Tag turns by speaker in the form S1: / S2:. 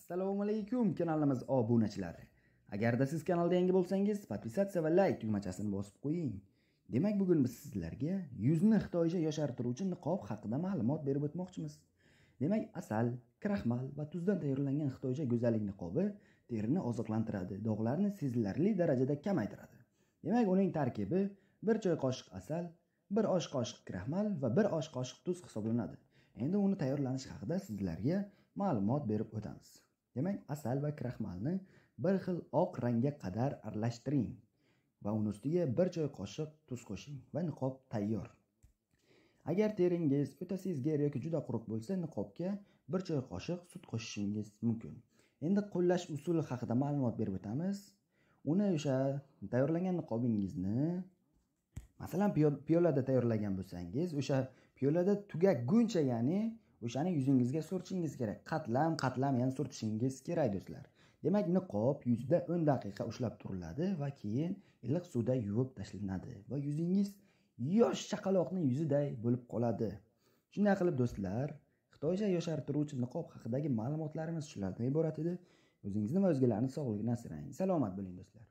S1: assalomu alaykum kanalimiz obunachilari agarda siz kanalda yangi bo'lsangiz podpisatsiya va layk tugmachasini bosib qo'ying demak bugun biz sizlarga yuzni xitoycha yoshartiruvchi niqob haqida ma'lumot berib o'tmoqchimiz demak asal kraxmal va tuzdan tayyorlangan xitoycha go'zallik niqobi terini oziqlantiradi dog'larni sezilarli darajada kamaytiradi demak uning tarkibi bir choy qoshiq asal bir osh qoshiq kraxmal va bir osh qoshiq tuz hisoblanadi endi uni tayyorlanishi haqida sizlarga ma'lumot berib o'tamiz demak asal va kraxmalni bir xil oq rangga qadar aralashtiring va uni ustiga bir choy qoshiq tuz qo'shing va niqob tayyor agar teringiz o'ta sezgir yoki juda quruq bo'lsa niqobga bir choy qoshiq sut qo'shishingiz mumkin endi qo'llash usuli haqida ma'lumot berib o'tamiz uni o'sha tayyorlangan niqobingizni masalan piyolada tayyorlagan bo'lsangiz o'sha piyolada tugaguncha ya'ni o'shani yuzingizga surtishingiz kerak qatlam qatlam yana surtishingiz kerak do'stlar demak niqob yuzda o'n daqiqa ushlab turiladi va keyin iliq suvda yuvib tashlanadi va yuzingiz yosh chaqaloqni yuziday bo'lib qoladi shunday qilib do'stlar xitoycha yoshartiruvchi niqob haqidagi ma'lumotlarimiz shulardan iborat edi o'zingizni va o'zgalarni sog'lig'ini asrang salomat bo'ling do'stlar